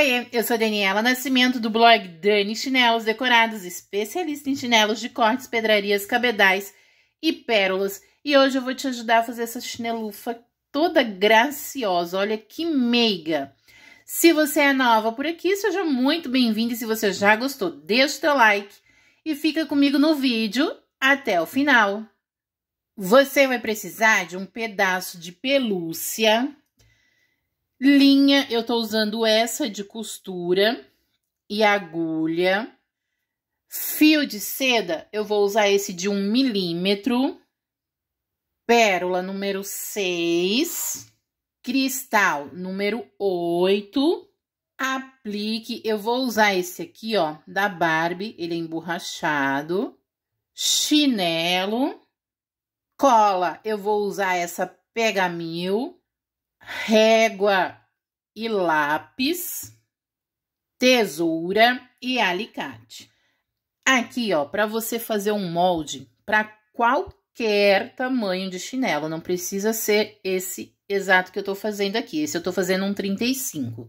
Oiê, eu sou Daniela Nascimento do blog Dani Chinelos Decorados, especialista em chinelos de cortes, pedrarias, cabedais e pérolas. E hoje eu vou te ajudar a fazer essa chinelufa toda graciosa, olha que meiga. Se você é nova por aqui, seja muito bem-vindo e se você já gostou, deixa o teu like e fica comigo no vídeo até o final. Você vai precisar de um pedaço de pelúcia Linha, eu tô usando essa de costura e agulha. Fio de seda, eu vou usar esse de um milímetro. Pérola número 6. Cristal número 8. Aplique, eu vou usar esse aqui, ó, da Barbie, ele é emborrachado. Chinelo. Cola, eu vou usar essa pegamil Mil régua e lápis, tesoura e alicate. Aqui, ó, para você fazer um molde para qualquer tamanho de chinelo, não precisa ser esse exato que eu tô fazendo aqui. Esse eu tô fazendo um 35,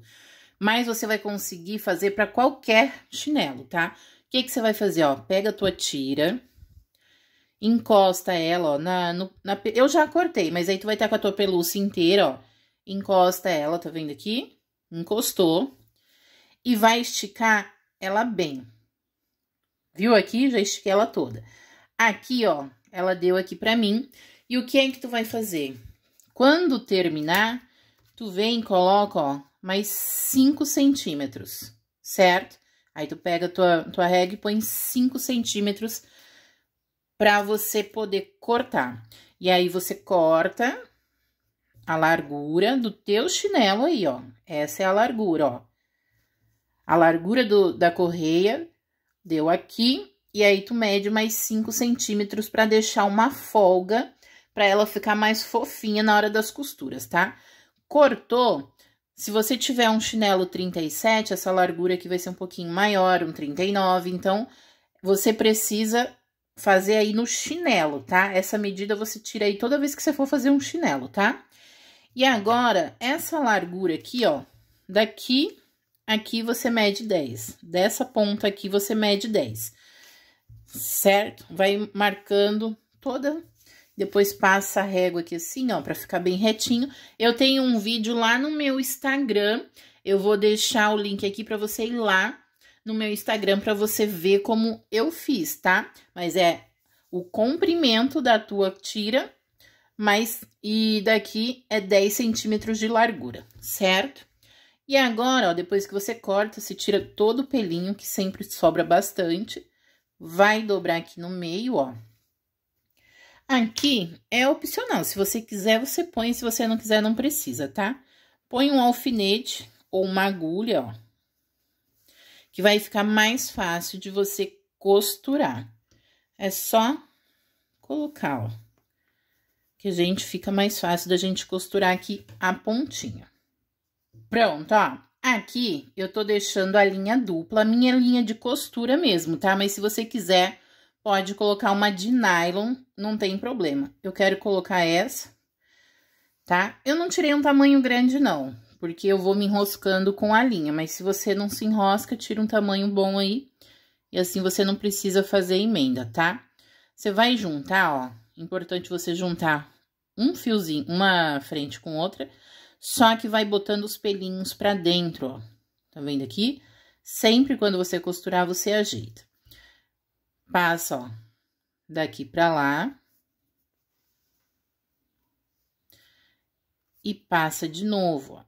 mas você vai conseguir fazer para qualquer chinelo, tá? O que que você vai fazer, ó? Pega a tua tira, encosta ela, ó, na, no, na... Eu já cortei, mas aí tu vai estar tá com a tua pelúcia inteira, ó encosta ela, tá vendo aqui? Encostou. E vai esticar ela bem. Viu aqui? Já estiquei ela toda. Aqui, ó, ela deu aqui pra mim. E o que é que tu vai fazer? Quando terminar, tu vem e coloca, ó, mais 5 centímetros, certo? Aí tu pega a tua, tua régua e põe 5 centímetros pra você poder cortar. E aí você corta a largura do teu chinelo aí, ó. Essa é a largura, ó. A largura do, da correia deu aqui, e aí tu mede mais 5 centímetros para deixar uma folga para ela ficar mais fofinha na hora das costuras, tá? Cortou, se você tiver um chinelo 37, essa largura aqui vai ser um pouquinho maior, um 39, então você precisa fazer aí no chinelo, tá? Essa medida você tira aí toda vez que você for fazer um chinelo, tá? E agora, essa largura aqui, ó, daqui aqui você mede 10, dessa ponta aqui você mede 10, certo? Vai marcando toda, depois passa a régua aqui assim, ó, pra ficar bem retinho. Eu tenho um vídeo lá no meu Instagram, eu vou deixar o link aqui pra você ir lá no meu Instagram pra você ver como eu fiz, tá? Mas é o comprimento da tua tira mas e daqui é 10 centímetros de largura, certo? E agora, ó, depois que você corta, você tira todo o pelinho, que sempre sobra bastante, vai dobrar aqui no meio, ó. Aqui é opcional, se você quiser, você põe, se você não quiser, não precisa, tá? Põe um alfinete ou uma agulha, ó, que vai ficar mais fácil de você costurar. É só colocar, ó que a gente fica mais fácil da gente costurar aqui a pontinha. Pronto, ó. Aqui eu tô deixando a linha dupla, a minha linha de costura mesmo, tá? Mas se você quiser, pode colocar uma de nylon, não tem problema. Eu quero colocar essa, tá? Eu não tirei um tamanho grande, não, porque eu vou me enroscando com a linha. Mas se você não se enrosca, tira um tamanho bom aí, e assim você não precisa fazer emenda, tá? Você vai juntar, ó, Importante você juntar um fiozinho, uma frente com outra, só que vai botando os pelinhos pra dentro, ó. Tá vendo aqui? Sempre quando você costurar, você ajeita. Passa, ó, daqui pra lá. E passa de novo, ó.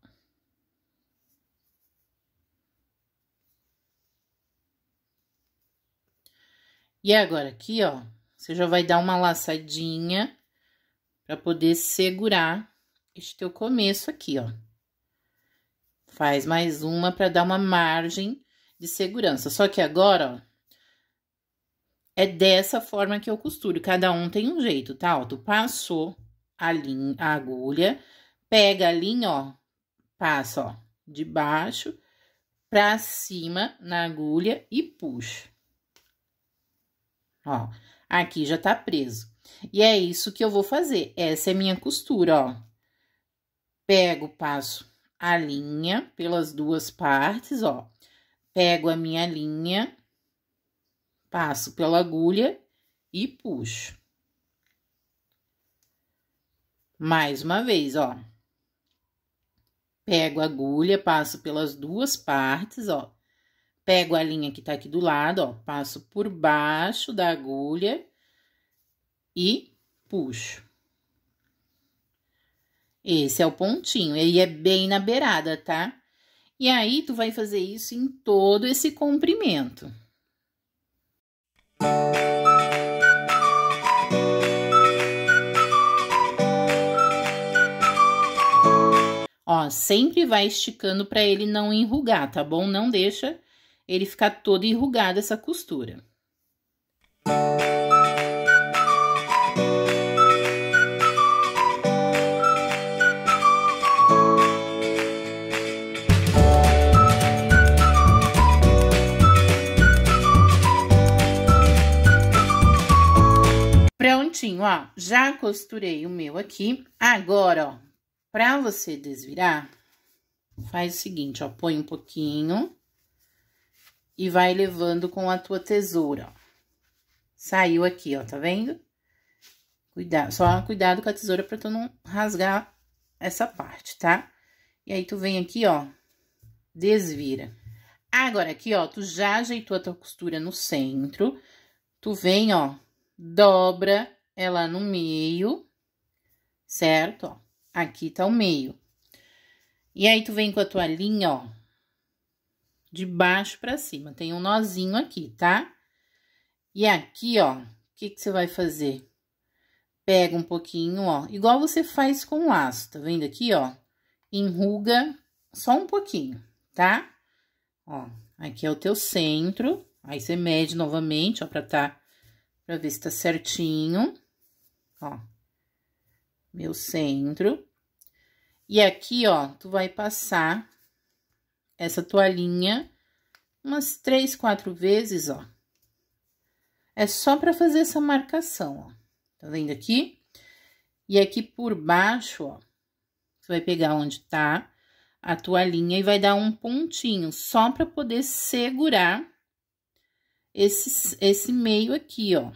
E agora aqui, ó, você já vai dar uma laçadinha para poder segurar este teu começo aqui, ó. Faz mais uma para dar uma margem de segurança. Só que agora, ó, é dessa forma que eu costuro. Cada um tem um jeito, tá? Ó, tu passou a linha, a agulha, pega a linha, ó, passa, ó, de baixo pra cima na agulha e puxa. Ó, Aqui já tá preso. E é isso que eu vou fazer. Essa é minha costura, ó. Pego, passo a linha pelas duas partes, ó. Pego a minha linha, passo pela agulha e puxo. Mais uma vez, ó. Pego a agulha, passo pelas duas partes, ó. Pego a linha que tá aqui do lado, ó, passo por baixo da agulha e puxo. Esse é o pontinho, ele é bem na beirada, tá? E aí, tu vai fazer isso em todo esse comprimento. Ó, sempre vai esticando para ele não enrugar, tá bom? Não deixa ele ficar todo enrugado essa costura. Prontinho, ó, já costurei o meu aqui. Agora, ó, pra você desvirar, faz o seguinte, ó, põe um pouquinho e vai levando com a tua tesoura, ó. Saiu aqui, ó, tá vendo? Cuidado, só cuidado com a tesoura pra tu não rasgar essa parte, tá? E aí, tu vem aqui, ó, desvira. Agora, aqui, ó, tu já ajeitou a tua costura no centro, tu vem, ó, dobra ela no meio, certo? Ó, aqui tá o meio. E aí, tu vem com a tua linha, ó, de baixo para cima. Tem um nozinho aqui, tá? E aqui, ó, o que que você vai fazer? Pega um pouquinho, ó, igual você faz com o laço, tá vendo aqui, ó? Enruga só um pouquinho, tá? Ó, aqui é o teu centro, aí você mede novamente, ó, pra tá, pra ver se tá certinho, ó. Meu centro. E aqui, ó, tu vai passar essa toalhinha umas três, quatro vezes, ó. É só para fazer essa marcação, ó. Tá vendo aqui? E aqui por baixo, ó, você vai pegar onde tá a toalhinha e vai dar um pontinho, só para poder segurar esse, esse meio aqui, ó.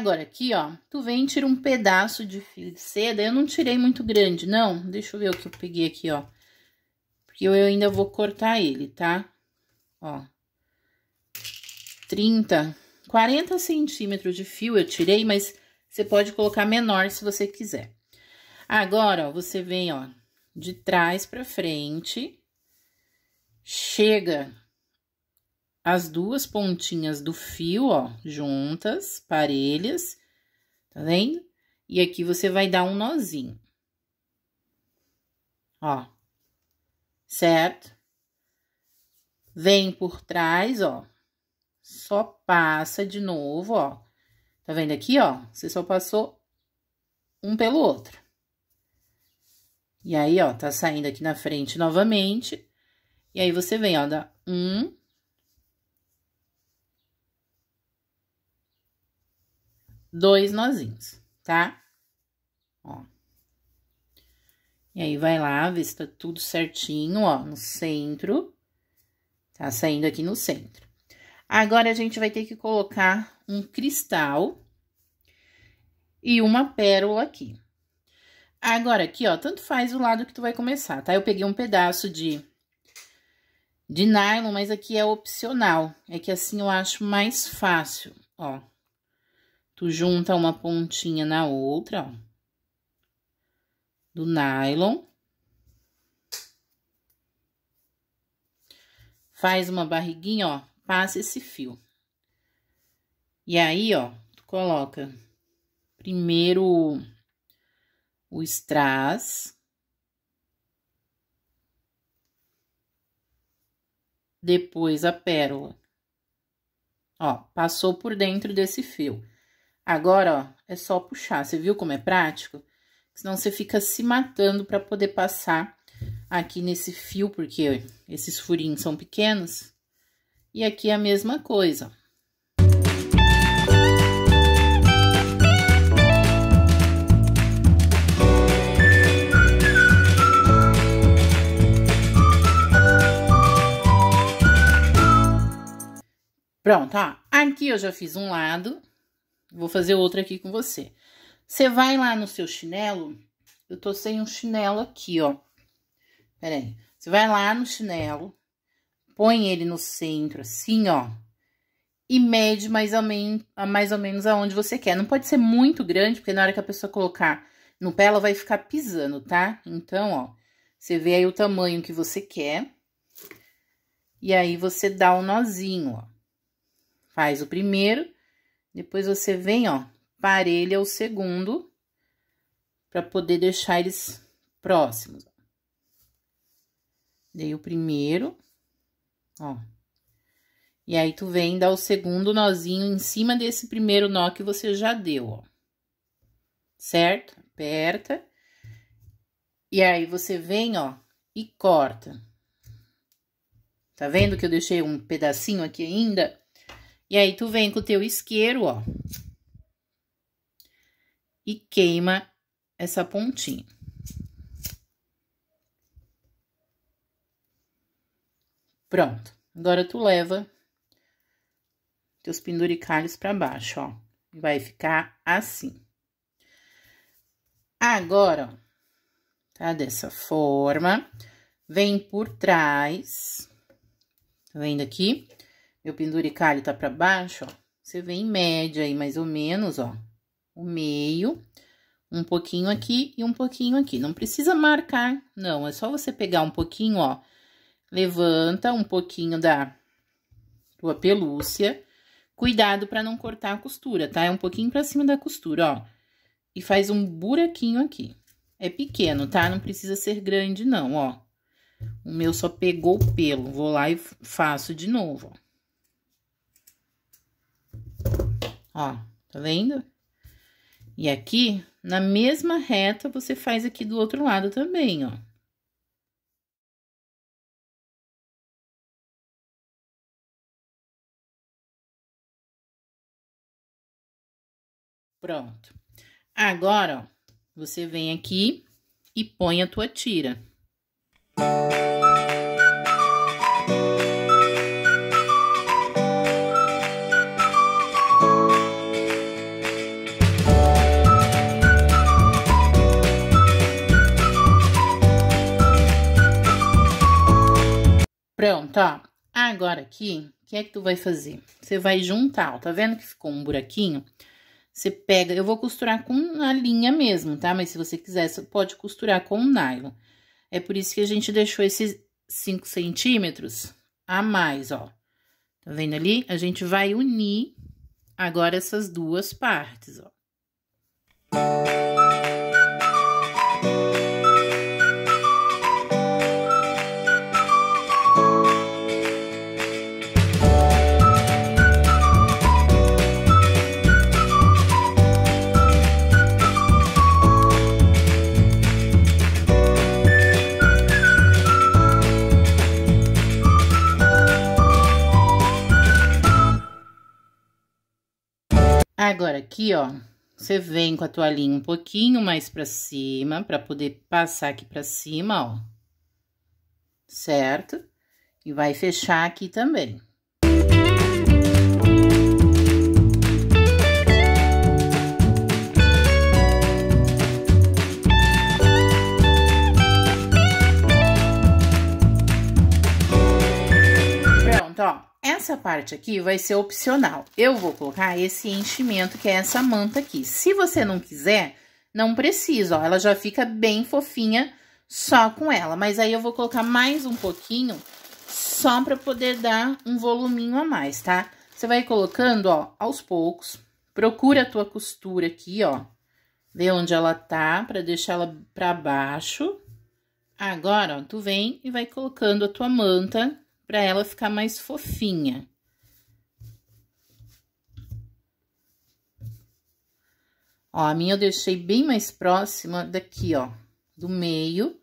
agora aqui, ó, tu vem e tira um pedaço de fio de seda. Eu não tirei muito grande, não. Deixa eu ver o que eu peguei aqui, ó. Porque eu ainda vou cortar ele, tá? Ó. 30, 40 centímetros de fio eu tirei, mas você pode colocar menor se você quiser. Agora, ó, você vem, ó, de trás pra frente. Chega as duas pontinhas do fio, ó, juntas, parelhas, tá vendo? E aqui você vai dar um nozinho. Ó, certo? Vem por trás, ó, só passa de novo, ó. Tá vendo aqui, ó? Você só passou um pelo outro. E aí, ó, tá saindo aqui na frente novamente. E aí, você vem, ó, dá um, dois nozinhos, tá? Ó. E aí, vai lá, vê se tá tudo certinho, ó, no centro. Tá saindo aqui no centro. Agora, a gente vai ter que colocar um cristal e uma pérola aqui. Agora, aqui, ó, tanto faz o lado que tu vai começar, tá? Eu peguei um pedaço de, de nylon, mas aqui é opcional. É que assim eu acho mais fácil, ó. Tu junta uma pontinha na outra, ó, do nylon. Faz uma barriguinha, ó, passa esse fio. E aí, ó, tu coloca primeiro o strass. Depois a pérola. Ó, passou por dentro desse fio. Agora, ó, é só puxar. Você viu como é prático? Senão você fica se matando para poder passar aqui nesse fio, porque esses furinhos são pequenos. E aqui é a mesma coisa, ó. Pronto, ó. Aqui eu já fiz um lado, Vou fazer outra aqui com você. Você vai lá no seu chinelo. Eu tô sem um chinelo aqui, ó. Pera aí. Você vai lá no chinelo, põe ele no centro, assim, ó. E mede mais ou, men mais ou menos aonde você quer. Não pode ser muito grande, porque na hora que a pessoa colocar no pé, ela vai ficar pisando, tá? Então, ó, você vê aí o tamanho que você quer. E aí, você dá um nozinho, ó. Faz o primeiro depois você vem, ó, parelha é o segundo, para poder deixar eles próximos. Dei o primeiro, ó. E aí, tu vem dar o segundo nozinho em cima desse primeiro nó que você já deu, ó. Certo? Aperta. E aí, você vem, ó, e corta. Tá vendo que eu deixei um pedacinho aqui ainda? E aí, tu vem com o teu isqueiro, ó. E queima essa pontinha. Pronto. Agora, tu leva teus penduricalhos para baixo, ó. E vai ficar assim. Agora, ó. Tá dessa forma. Vem por trás. Tá vendo aqui? meu penduricalho tá pra baixo, ó. Você vê em média aí, mais ou menos, ó. O meio, um pouquinho aqui e um pouquinho aqui. Não precisa marcar, não. É só você pegar um pouquinho, ó. Levanta um pouquinho da tua pelúcia. Cuidado para não cortar a costura, tá? É um pouquinho pra cima da costura, ó. E faz um buraquinho aqui. É pequeno, tá? Não precisa ser grande, não, ó. O meu só pegou o pelo. Vou lá e faço de novo, ó. Ó, tá vendo? E aqui, na mesma reta, você faz aqui do outro lado também, ó. Pronto. Agora, ó, você vem aqui e põe a tua tira. Pronto, ó. Agora aqui, o que é que tu vai fazer? Você vai juntar, ó, tá vendo que ficou um buraquinho? Você pega, eu vou costurar com a linha mesmo, tá? Mas se você quiser, você pode costurar com o nylon. É por isso que a gente deixou esses 5 centímetros a mais, ó. Tá vendo ali? A gente vai unir agora essas duas partes, ó. aqui, ó, você vem com a toalhinha um pouquinho mais pra cima, pra poder passar aqui pra cima, ó. Certo? E vai fechar aqui também. Essa parte aqui vai ser opcional. Eu vou colocar esse enchimento, que é essa manta aqui. Se você não quiser, não precisa, ó. Ela já fica bem fofinha só com ela. Mas aí eu vou colocar mais um pouquinho, só pra poder dar um voluminho a mais, tá? Você vai colocando, ó, aos poucos. Procura a tua costura aqui, ó. Vê onde ela tá, pra deixar ela pra baixo. Agora, ó, tu vem e vai colocando a tua manta para ela ficar mais fofinha. Ó, a minha eu deixei bem mais próxima daqui, ó, do meio,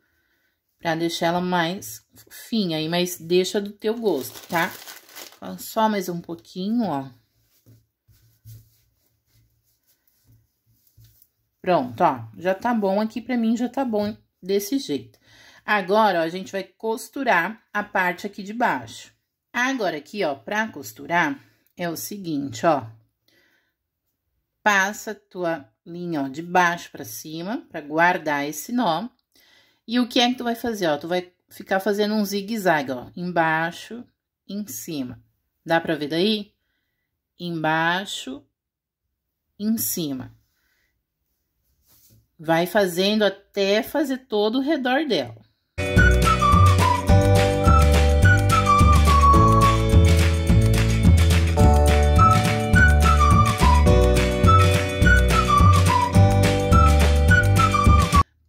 para deixar ela mais fofinha aí, mas deixa do teu gosto, tá? Só mais um pouquinho, ó. Pronto, ó, já tá bom aqui pra mim, já tá bom desse jeito. Agora, ó, a gente vai costurar a parte aqui de baixo. Agora aqui, ó, pra costurar, é o seguinte, ó. Passa tua linha, ó, de baixo pra cima, pra guardar esse nó. E o que é que tu vai fazer, ó? Tu vai ficar fazendo um zigue-zague, ó, embaixo, em cima. Dá pra ver daí? Embaixo, em cima. Vai fazendo até fazer todo o redor dela.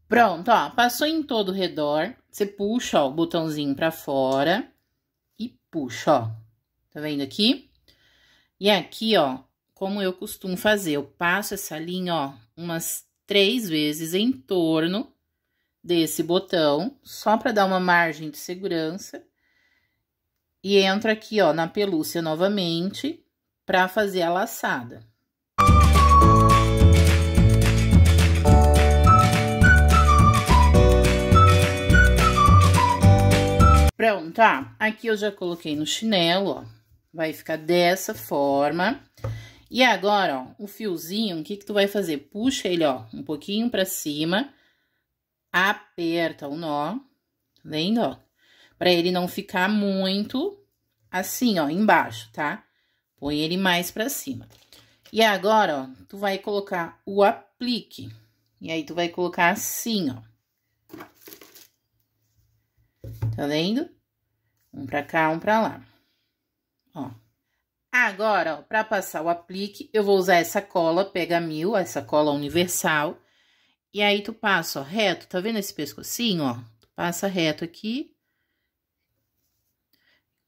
Pronto, ó, passou em todo o redor. Você puxa, ó, o botãozinho pra fora e puxa, ó. Tá vendo aqui? E aqui, ó, como eu costumo fazer, eu passo essa linha, ó, umas três vezes em torno desse botão, só pra dar uma margem de segurança. E entro aqui, ó, na pelúcia novamente pra fazer a laçada. Pronto, tá? Aqui eu já coloquei no chinelo, ó. Vai ficar dessa forma. E agora, ó, o fiozinho, o que que tu vai fazer? Puxa ele, ó, um pouquinho pra cima, aperta o nó, tá vendo, ó? Pra ele não ficar muito assim, ó, embaixo, tá? Põe ele mais pra cima. E agora, ó, tu vai colocar o aplique. E aí, tu vai colocar assim, ó. Tá vendo? Um pra cá, um pra lá. Ó. Agora, ó, pra passar o aplique, eu vou usar essa cola Pega Mil, essa cola universal. E aí, tu passa, ó, reto. Tá vendo esse pescocinho, ó? Tu passa reto aqui.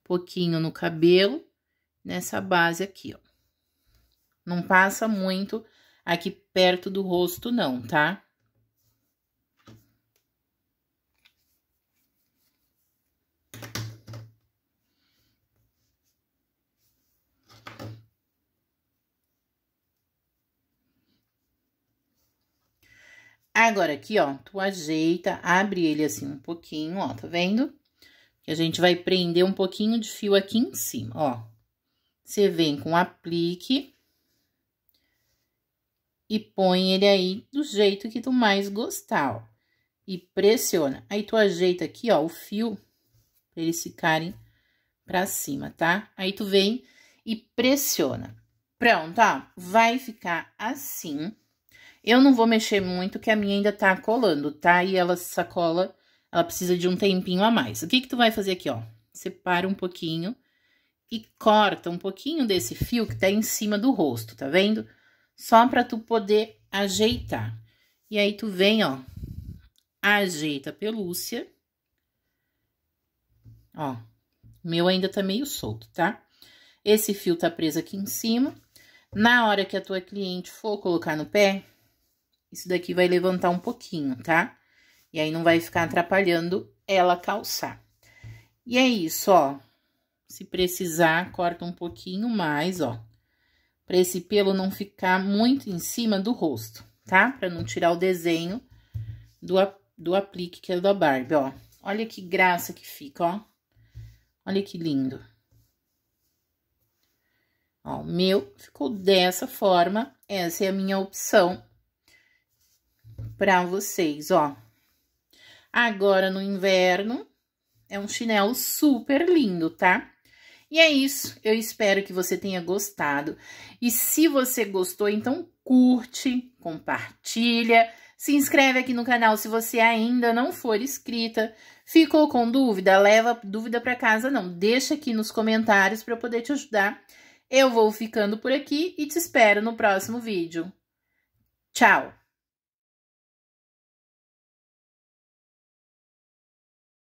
Um pouquinho no cabelo. Nessa base aqui, ó. Não passa muito aqui perto do rosto, não, tá? Agora aqui, ó, tu ajeita, abre ele assim um pouquinho, ó, tá vendo? Que a gente vai prender um pouquinho de fio aqui em cima, ó. Você vem com aplique e põe ele aí do jeito que tu mais gostar, ó. E pressiona. Aí tu ajeita aqui, ó, o fio pra eles ficarem pra cima, tá? Aí tu vem e pressiona. Pronto, ó, vai ficar assim. Eu não vou mexer muito, que a minha ainda tá colando, tá? E ela sacola, ela precisa de um tempinho a mais. O que que tu vai fazer aqui, ó? Separa um pouquinho e corta um pouquinho desse fio que tá em cima do rosto, tá vendo? Só pra tu poder ajeitar. E aí, tu vem, ó, ajeita a pelúcia. Ó, meu ainda tá meio solto, tá? Esse fio tá preso aqui em cima. Na hora que a tua cliente for colocar no pé, isso daqui vai levantar um pouquinho, tá? E aí não vai ficar atrapalhando ela calçar. E é isso, ó. Se precisar, corta um pouquinho mais, ó. Pra esse pelo não ficar muito em cima do rosto, tá? Pra não tirar o desenho do, do aplique que é da Barbie, ó. Olha que graça que fica, ó. Olha que lindo. Ó, o meu ficou dessa forma. Essa é a minha opção para vocês, ó. Agora no inverno, é um chinelo super lindo, tá? E é isso, eu espero que você tenha gostado. E se você gostou, então curte, compartilha, se inscreve aqui no canal se você ainda não for inscrita. Ficou com dúvida? Leva dúvida para casa não, deixa aqui nos comentários para eu poder te ajudar. Eu vou ficando por aqui e te espero no próximo vídeo. Tchau!